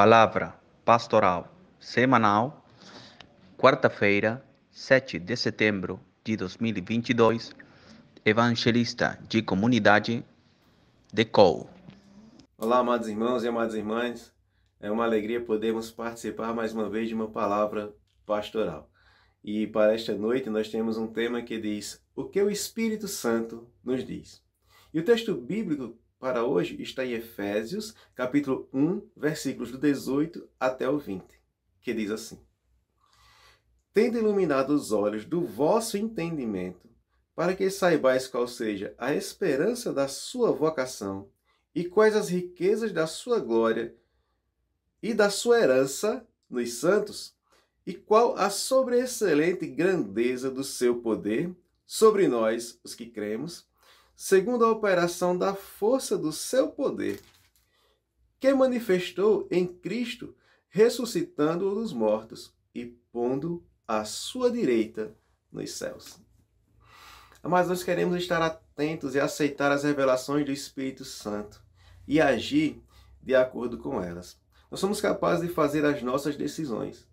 Palavra Pastoral Semanal, quarta-feira, 7 de setembro de 2022, Evangelista de Comunidade de Col. Olá, amados irmãos e amadas irmãs, é uma alegria podermos participar mais uma vez de uma palavra pastoral. E para esta noite nós temos um tema que diz: O que o Espírito Santo nos diz. E o texto bíblico para hoje está em Efésios, capítulo 1, versículos do 18 até o 20, que diz assim: Tendo iluminado os olhos do vosso entendimento, para que saibais qual seja a esperança da sua vocação e quais as riquezas da sua glória e da sua herança nos santos, e qual a sobreexcelente grandeza do seu poder sobre nós, os que cremos segundo a operação da força do seu poder, que manifestou em Cristo, ressuscitando-o dos mortos e pondo à sua direita nos céus. Mas nós queremos estar atentos e aceitar as revelações do Espírito Santo e agir de acordo com elas. Nós somos capazes de fazer as nossas decisões.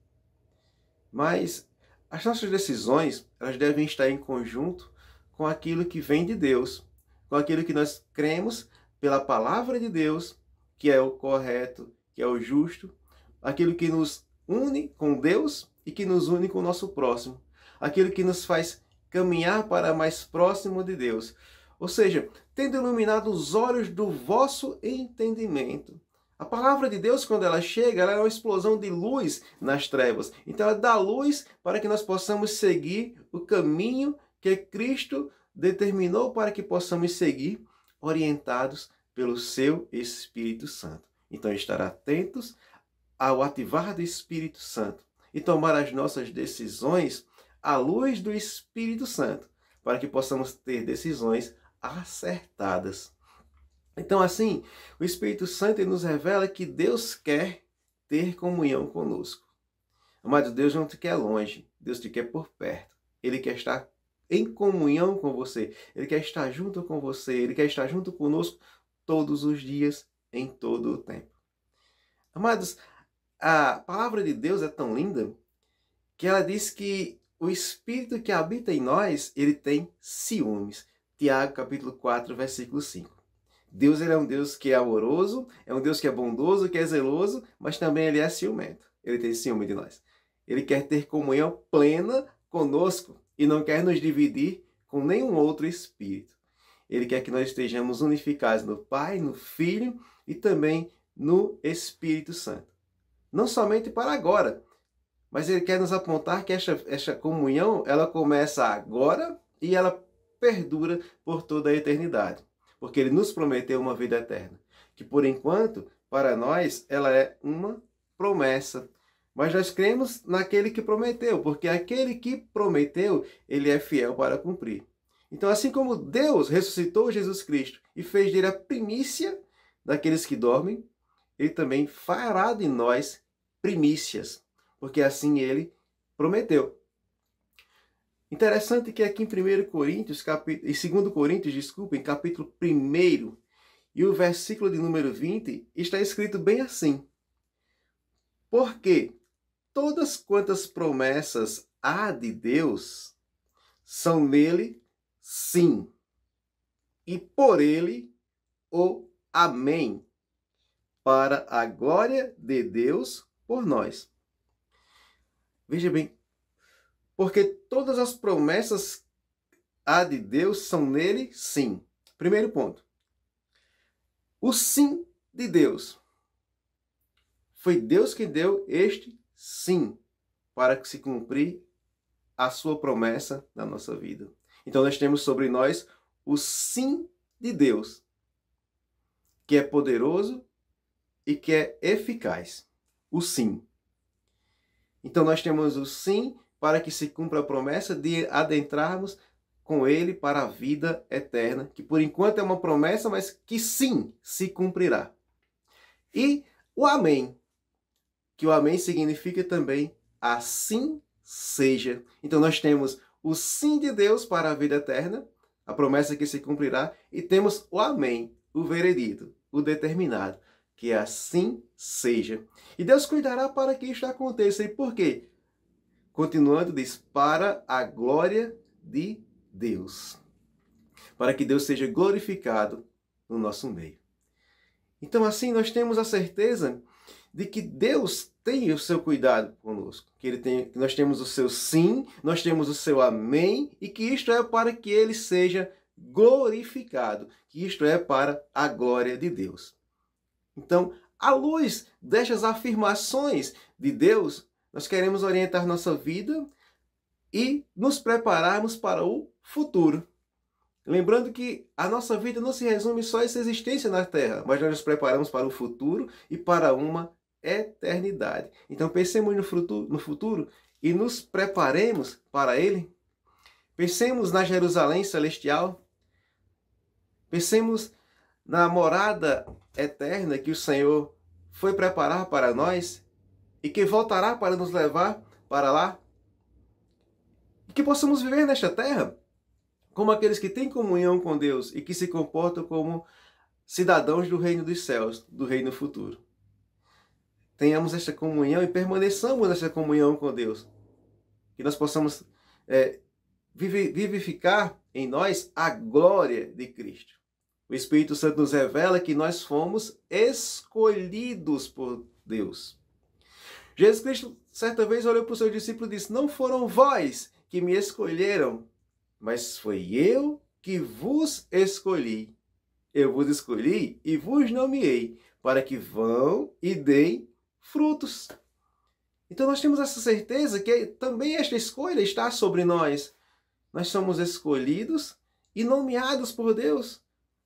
Mas as nossas decisões, elas devem estar em conjunto com aquilo que vem de Deus com aquilo que nós cremos pela palavra de Deus, que é o correto, que é o justo, aquilo que nos une com Deus e que nos une com o nosso próximo, aquilo que nos faz caminhar para mais próximo de Deus. Ou seja, tendo iluminado os olhos do vosso entendimento. A palavra de Deus, quando ela chega, ela é uma explosão de luz nas trevas. Então, ela dá luz para que nós possamos seguir o caminho que Cristo determinou para que possamos seguir, orientados pelo seu Espírito Santo. Então, estar atentos ao ativar do Espírito Santo e tomar as nossas decisões à luz do Espírito Santo, para que possamos ter decisões acertadas. Então, assim, o Espírito Santo nos revela que Deus quer ter comunhão conosco. Amado, Deus não te quer longe, Deus te quer por perto. Ele quer estar em comunhão com você. Ele quer estar junto com você. Ele quer estar junto conosco todos os dias, em todo o tempo. Amados, a palavra de Deus é tão linda que ela diz que o Espírito que habita em nós, ele tem ciúmes. Tiago capítulo 4, versículo 5. Deus ele é um Deus que é amoroso, é um Deus que é bondoso, que é zeloso, mas também ele é ciumento. Ele tem ciúme de nós. Ele quer ter comunhão plena conosco e não quer nos dividir com nenhum outro espírito. Ele quer que nós estejamos unificados no Pai, no Filho e também no Espírito Santo. Não somente para agora, mas ele quer nos apontar que esta, comunhão ela começa agora e ela perdura por toda a eternidade, porque ele nos prometeu uma vida eterna, que por enquanto, para nós, ela é uma promessa mas nós cremos naquele que prometeu, porque aquele que prometeu, ele é fiel para cumprir. Então, assim como Deus ressuscitou Jesus Cristo e fez dele a primícia daqueles que dormem, ele também fará de nós primícias, porque assim ele prometeu. Interessante que aqui em 1 Coríntios, capi... em 2 Coríntios, desculpem, capítulo 1 e o versículo de número 20, está escrito bem assim. Porque todas quantas promessas há de Deus são nele sim, e por ele o amém, para a glória de Deus por nós. Veja bem, porque todas as promessas há de Deus são nele sim. Primeiro ponto. O sim de Deus. Foi Deus que deu este sim para que se cumprir a sua promessa na nossa vida. Então nós temos sobre nós o sim de Deus, que é poderoso e que é eficaz. O sim. Então nós temos o sim para que se cumpra a promessa de adentrarmos com ele para a vida eterna, que por enquanto é uma promessa, mas que sim se cumprirá. E o amém, que o amém significa também assim seja. Então nós temos o sim de Deus para a vida eterna, a promessa que se cumprirá, e temos o amém, o veredito, o determinado, que assim seja. E Deus cuidará para que isto aconteça. E por quê? Continuando, diz: para a glória de Deus. Para que Deus seja glorificado no nosso meio. Então, assim, nós temos a certeza de que Deus tem o seu cuidado conosco, que ele tem, que nós temos o seu sim, nós temos o seu amém e que isto é para que ele seja glorificado, que isto é para a glória de Deus. Então, à luz destas afirmações de Deus, nós queremos orientar nossa vida e nos prepararmos para o futuro. Lembrando que a nossa vida não se resume só a essa existência na Terra, mas nós nos preparamos para o futuro e para uma eternidade. Então pensemos no futuro, no futuro e nos preparemos para ele. Pensemos na Jerusalém celestial. Pensemos na morada eterna que o Senhor foi preparar para nós e que voltará para nos levar para lá. E que possamos viver nesta terra como aqueles que têm comunhão com Deus e que se comportam como cidadãos do reino dos céus, do reino futuro tenhamos esta comunhão e permaneçamos nesta comunhão com Deus. Que nós possamos é, vivificar em nós a glória de Cristo. O Espírito Santo nos revela que nós fomos escolhidos por Deus. Jesus Cristo, certa vez, olhou para o seu discípulo e disse: Não foram vós que me escolheram, mas foi eu que vos escolhi. Eu vos escolhi e vos nomeei, para que vão e deem frutos. Então nós temos essa certeza que também esta escolha está sobre nós. Nós somos escolhidos e nomeados por Deus,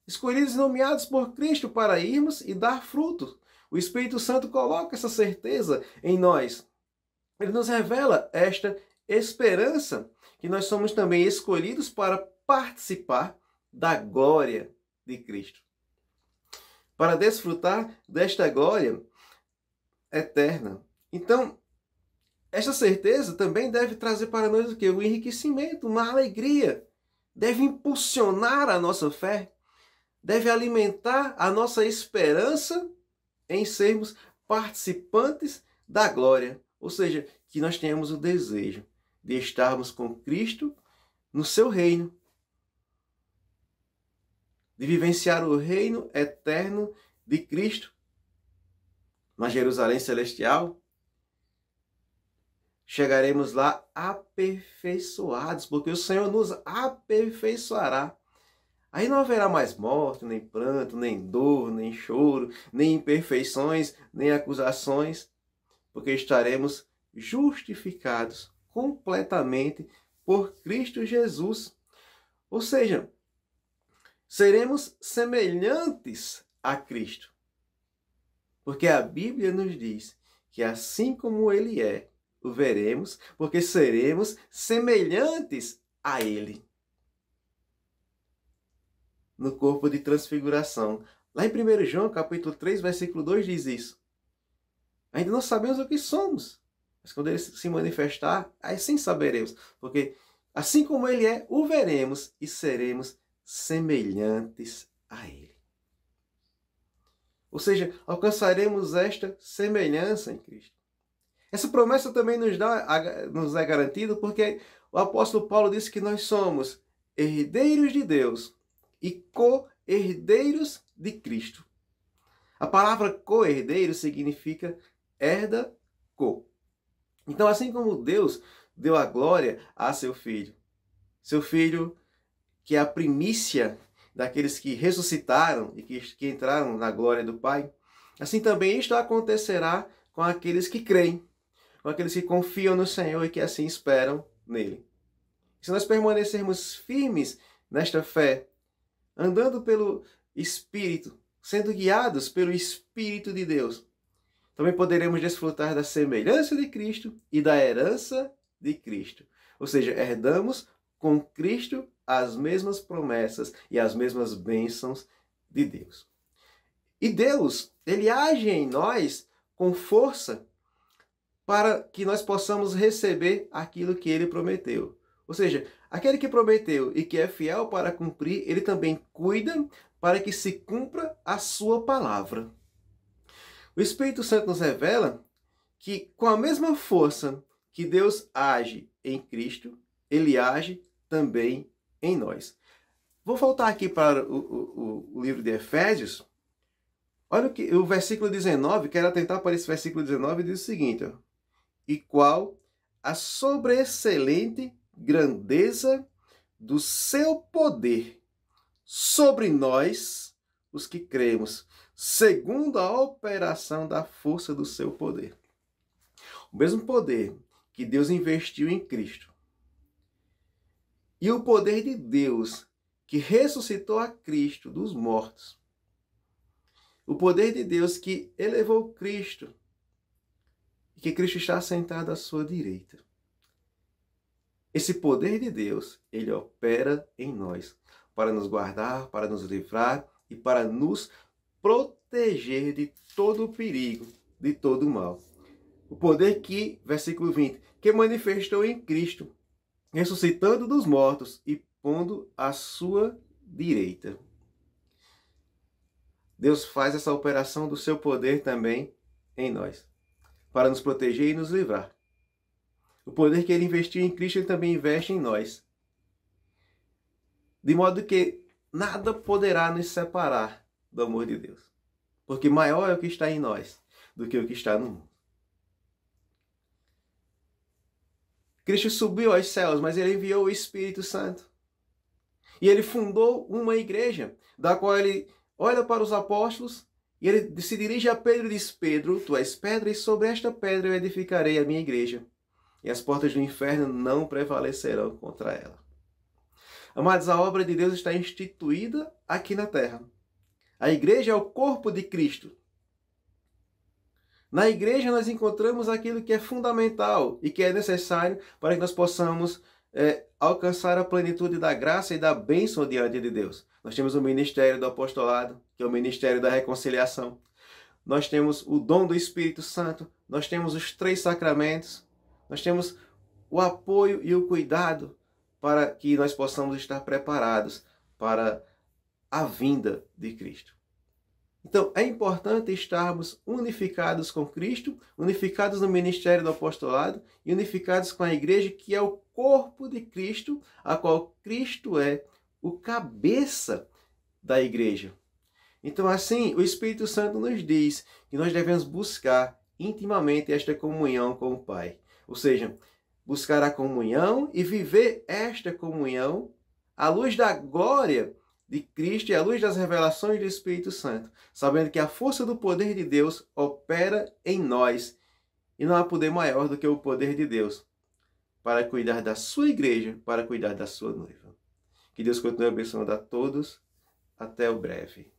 escolhidos e nomeados por Cristo para irmos e dar fruto. O Espírito Santo coloca essa certeza em nós. Ele nos revela esta esperança que nós somos também escolhidos para participar da glória de Cristo. Para desfrutar desta glória, eterna. Então, essa certeza também deve trazer para nós o que? O enriquecimento, uma alegria. Deve impulsionar a nossa fé, deve alimentar a nossa esperança em sermos participantes da glória. Ou seja, que nós tenhamos o desejo de estarmos com Cristo no seu reino, de vivenciar o reino eterno de Cristo na Jerusalém Celestial? Chegaremos lá aperfeiçoados, porque o Senhor nos aperfeiçoará. Aí não haverá mais morte, nem pranto, nem dor, nem choro, nem imperfeições, nem acusações, porque estaremos justificados completamente por Cristo Jesus. Ou seja, seremos semelhantes a Cristo. Porque a Bíblia nos diz que assim como ele é, o veremos, porque seremos semelhantes a ele. No corpo de transfiguração. Lá em 1 João, capítulo 3, versículo 2 diz isso. Ainda não sabemos o que somos, mas quando ele se manifestar, aí sim saberemos, porque assim como ele é, o veremos e seremos semelhantes a ele. Ou seja, alcançaremos esta semelhança em Cristo. Essa promessa também nos, dá, nos é garantida porque o apóstolo Paulo disse que nós somos herdeiros de Deus e co-herdeiros de Cristo. A palavra co-herdeiro significa herda co. Então, assim como Deus deu a glória a seu filho, seu filho que é a primícia daqueles que ressuscitaram e que, que entraram na glória do Pai, assim também isto acontecerá com aqueles que creem, com aqueles que confiam no Senhor e que assim esperam nele. Se nós permanecermos firmes nesta fé, andando pelo Espírito, sendo guiados pelo Espírito de Deus, também poderemos desfrutar da semelhança de Cristo e da herança de Cristo. Ou seja, herdamos com Cristo as mesmas promessas e as mesmas bênçãos de Deus. E Deus, ele age em nós com força para que nós possamos receber aquilo que ele prometeu. Ou seja, aquele que prometeu e que é fiel para cumprir, ele também cuida para que se cumpra a sua palavra. O Espírito Santo nos revela que com a mesma força que Deus age em Cristo, ele age também em nós. Vou voltar aqui para o, o, o livro de Efésios. Olha o, que, o versículo 19, quero atentar para esse versículo 19, diz o seguinte: ó, E qual a sobreexcelente grandeza do seu poder sobre nós, os que cremos, segundo a operação da força do seu poder. O mesmo poder que Deus investiu em Cristo e o poder de Deus que ressuscitou a Cristo dos mortos. O poder de Deus que elevou Cristo e que Cristo está sentado à sua direita. Esse poder de Deus, ele opera em nós para nos guardar, para nos livrar e para nos proteger de todo o perigo, de todo o mal. O poder que, versículo 20, que manifestou em Cristo ressuscitando dos mortos e pondo à sua direita. Deus faz essa operação do seu poder também em nós, para nos proteger e nos livrar. O poder que ele investiu em Cristo, ele também investe em nós. De modo que nada poderá nos separar do amor de Deus. Porque maior é o que está em nós do que o que está no mundo. Cristo subiu aos céus, mas ele enviou o Espírito Santo. E ele fundou uma igreja, da qual ele olha para os apóstolos e ele se dirige a Pedro e diz: Pedro, tu és pedra, e sobre esta pedra eu edificarei a minha igreja, e as portas do inferno não prevalecerão contra ela. Amados, a obra de Deus está instituída aqui na terra. A igreja é o corpo de Cristo. Na igreja nós encontramos aquilo que é fundamental e que é necessário para que nós possamos é, alcançar a plenitude da graça e da bênção diante de Deus. Nós temos o ministério do apostolado, que é o ministério da reconciliação. Nós temos o dom do Espírito Santo, nós temos os três sacramentos, nós temos o apoio e o cuidado para que nós possamos estar preparados para a vinda de Cristo. Então, é importante estarmos unificados com Cristo, unificados no ministério do apostolado e unificados com a igreja, que é o corpo de Cristo, a qual Cristo é o cabeça da igreja. Então, assim, o Espírito Santo nos diz que nós devemos buscar intimamente esta comunhão com o Pai. Ou seja, buscar a comunhão e viver esta comunhão à luz da glória de Cristo e à luz das revelações do Espírito Santo, sabendo que a força do poder de Deus opera em nós e não há poder maior do que o poder de Deus para cuidar da sua igreja, para cuidar da sua noiva. Que Deus continue abençoando a todos. Até o breve.